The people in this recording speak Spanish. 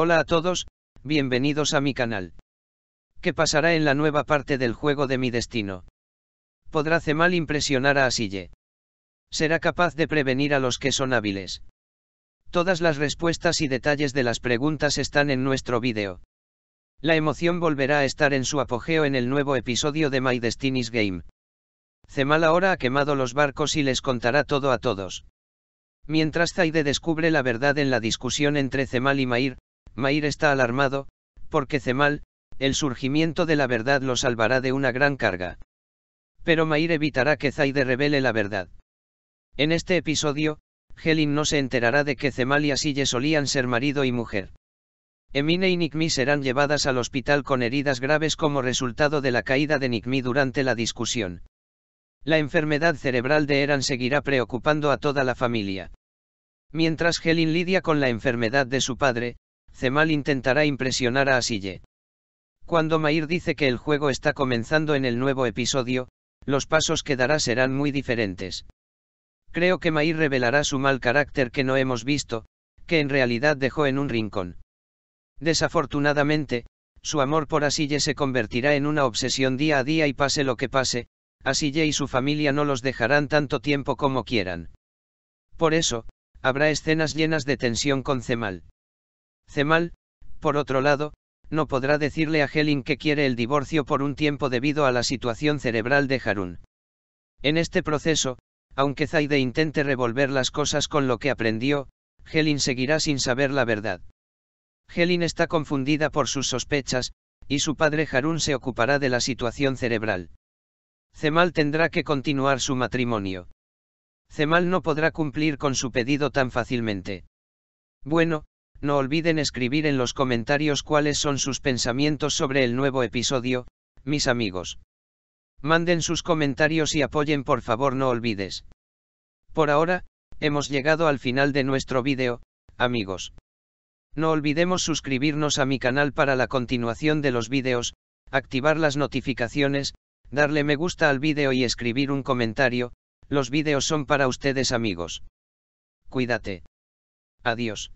Hola a todos, bienvenidos a mi canal. ¿Qué pasará en la nueva parte del juego de mi destino? Podrá Cemal impresionar a Asille. Será capaz de prevenir a los que son hábiles. Todas las respuestas y detalles de las preguntas están en nuestro vídeo. La emoción volverá a estar en su apogeo en el nuevo episodio de My Destiny's Game. Cemal ahora ha quemado los barcos y les contará todo a todos. Mientras Zaide descubre la verdad en la discusión entre Cemal y Mair, Mair está alarmado, porque Cemal, el surgimiento de la verdad lo salvará de una gran carga. Pero Mair evitará que Zaide revele la verdad. En este episodio, Helen no se enterará de que Cemal y Asille solían ser marido y mujer. Emine y Nikmi serán llevadas al hospital con heridas graves como resultado de la caída de Nikmi durante la discusión. La enfermedad cerebral de Eran seguirá preocupando a toda la familia. Mientras Helin lidia con la enfermedad de su padre, Zemal intentará impresionar a Asille. Cuando Mair dice que el juego está comenzando en el nuevo episodio, los pasos que dará serán muy diferentes. Creo que Mair revelará su mal carácter que no hemos visto, que en realidad dejó en un rincón. Desafortunadamente, su amor por Asille se convertirá en una obsesión día a día y pase lo que pase, Asille y su familia no los dejarán tanto tiempo como quieran. Por eso, habrá escenas llenas de tensión con Cemal. Cemal, por otro lado, no podrá decirle a Helin que quiere el divorcio por un tiempo debido a la situación cerebral de Harun. En este proceso, aunque Zaide intente revolver las cosas con lo que aprendió, Helin seguirá sin saber la verdad. Helin está confundida por sus sospechas, y su padre Harun se ocupará de la situación cerebral. Cemal tendrá que continuar su matrimonio. Cemal no podrá cumplir con su pedido tan fácilmente. Bueno, no olviden escribir en los comentarios cuáles son sus pensamientos sobre el nuevo episodio, mis amigos. Manden sus comentarios y apoyen por favor no olvides. Por ahora, hemos llegado al final de nuestro vídeo, amigos. No olvidemos suscribirnos a mi canal para la continuación de los vídeos, activar las notificaciones, darle me gusta al vídeo y escribir un comentario, los vídeos son para ustedes amigos. Cuídate. Adiós.